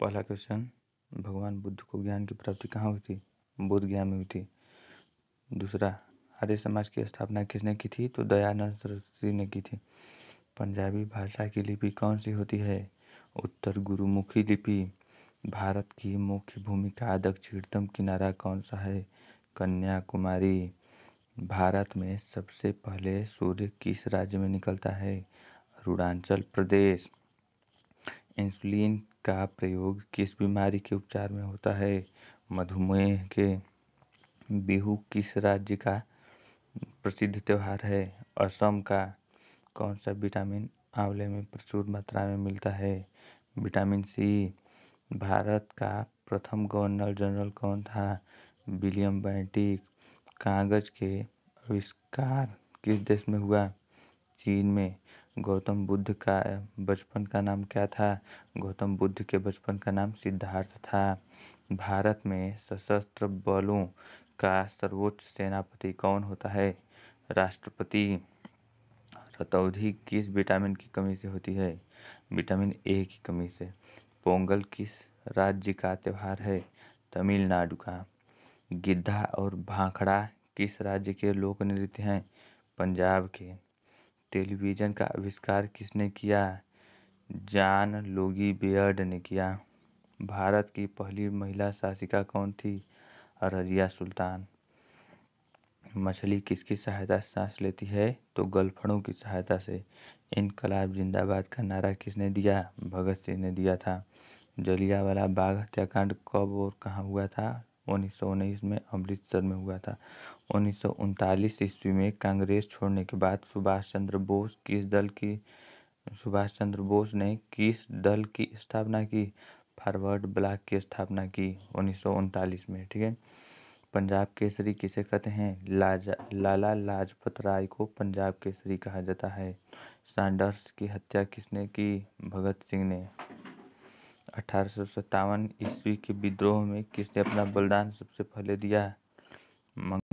पहला क्वेश्चन भगवान बुद्ध को ज्ञान की प्राप्ति कहाँ हुई थी बुद्ध ज्ञान में हुई थी दूसरा आर्य समाज की स्थापना किसने की थी तो दयानंद सरस्वती ने की थी पंजाबी भाषा की लिपि कौन सी होती है उत्तर गुरुमुखी लिपि भारत की मुख्य भूमिका दक्षिणतम किनारा कौन सा है कन्याकुमारी भारत में सबसे पहले सूर्य किस राज्य में निकलता है अरुणाचल प्रदेश इंसुलिन का प्रयोग किस बीमारी के उपचार में होता है मधुमेह के बिहू किस राज्य का प्रसिद्ध त्योहार है असम का कौन सा विटामिन आंवले में प्रचुर मात्रा में मिलता है विटामिन सी भारत का प्रथम गवर्नर जनरल कौन था विलियम बैंटिक कागज के आविष्कार किस देश में हुआ चीन में गौतम बुद्ध का बचपन का नाम क्या था गौतम बुद्ध के बचपन का नाम सिद्धार्थ था भारत में सशस्त्र बलों का सर्वोच्च सेनापति कौन होता है राष्ट्रपति रतौधि किस विटामिन की कमी से होती है विटामिन ए की कमी से पोंगल किस राज्य का त्यौहार है तमिलनाडु का गिद्धा और भाखड़ा किस राज्य के लोक नृत्य हैं पंजाब के टेलीविज़न का आविष्कार किसने किया जान लोगी बेयर्ड ने किया भारत की पहली महिला शासिका कौन थी रज़िया सुल्तान मछली किसकी सहायता से सांस लेती है तो गलफड़ों की सहायता से इनकलाब जिंदाबाद का नारा किसने दिया भगत सिंह ने दिया था जलियावाला बाग हत्याकांड कब और कहाँ हुआ था उन्नीस में अमृतसर में हुआ था उन्नीस ईस्वी में कांग्रेस छोड़ने के बाद सुभाष चंद्र बोस किस दल की सुभाष चंद्र बोस ने किस दल की स्थापना की फॉरवर्ड ब्लॉक की स्थापना की उन्नीस में ठीक है पंजाब केसरी किसे कहते हैं लाजा लाला लाजपत राय को पंजाब केसरी कहा जाता है सैंडर्स की हत्या किसने की भगत सिंह ने अठारह ईस्वी के विद्रोह में किसने अपना बलिदान सबसे पहले दिया